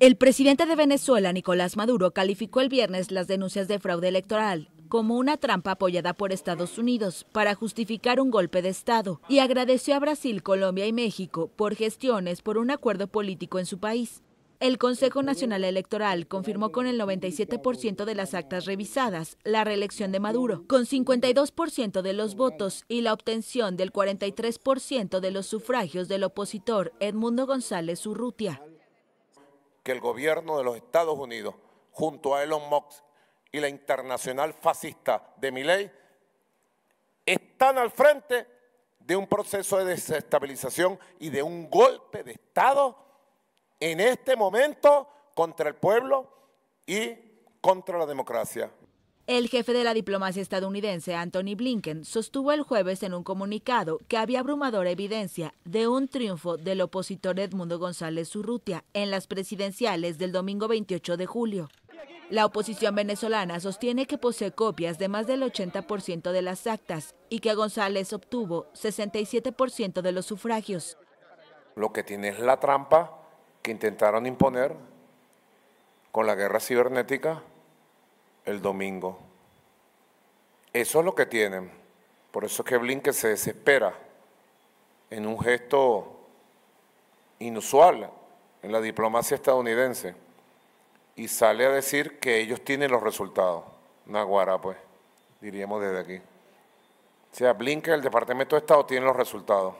El presidente de Venezuela, Nicolás Maduro, calificó el viernes las denuncias de fraude electoral como una trampa apoyada por Estados Unidos para justificar un golpe de Estado y agradeció a Brasil, Colombia y México por gestiones por un acuerdo político en su país. El Consejo Nacional Electoral confirmó con el 97% de las actas revisadas la reelección de Maduro, con 52% de los votos y la obtención del 43% de los sufragios del opositor Edmundo González Urrutia que el gobierno de los Estados Unidos, junto a Elon Musk y la internacional fascista de Milley, están al frente de un proceso de desestabilización y de un golpe de Estado en este momento contra el pueblo y contra la democracia. El jefe de la diplomacia estadounidense, Anthony Blinken, sostuvo el jueves en un comunicado que había abrumadora evidencia de un triunfo del opositor Edmundo González Urrutia en las presidenciales del domingo 28 de julio. La oposición venezolana sostiene que posee copias de más del 80% de las actas y que González obtuvo 67% de los sufragios. Lo que tiene es la trampa que intentaron imponer con la guerra cibernética el domingo. Eso es lo que tienen. Por eso es que Blinken se desespera en un gesto inusual en la diplomacia estadounidense y sale a decir que ellos tienen los resultados. Naguara, pues, diríamos desde aquí. O sea, Blinken, el Departamento de Estado, tiene los resultados.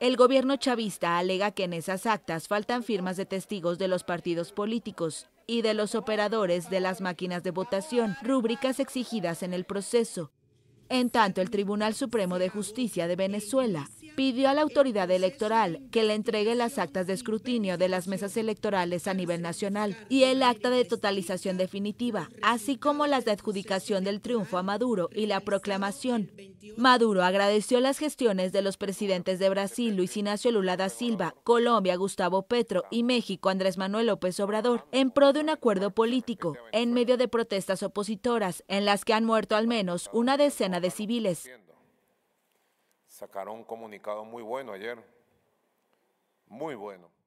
El gobierno chavista alega que en esas actas faltan firmas de testigos de los partidos políticos y de los operadores de las máquinas de votación, rúbricas exigidas en el proceso. En tanto, el Tribunal Supremo de Justicia de Venezuela pidió a la autoridad electoral que le entregue las actas de escrutinio de las mesas electorales a nivel nacional y el acta de totalización definitiva, así como las de adjudicación del triunfo a Maduro y la proclamación, Maduro agradeció las gestiones de los presidentes de Brasil, Luis Ignacio Lula da Silva, Colombia, Gustavo Petro y México, Andrés Manuel López Obrador, en pro de un acuerdo político, en medio de protestas opositoras, en las que han muerto al menos una decena de civiles. Sacaron un comunicado muy bueno ayer, muy bueno.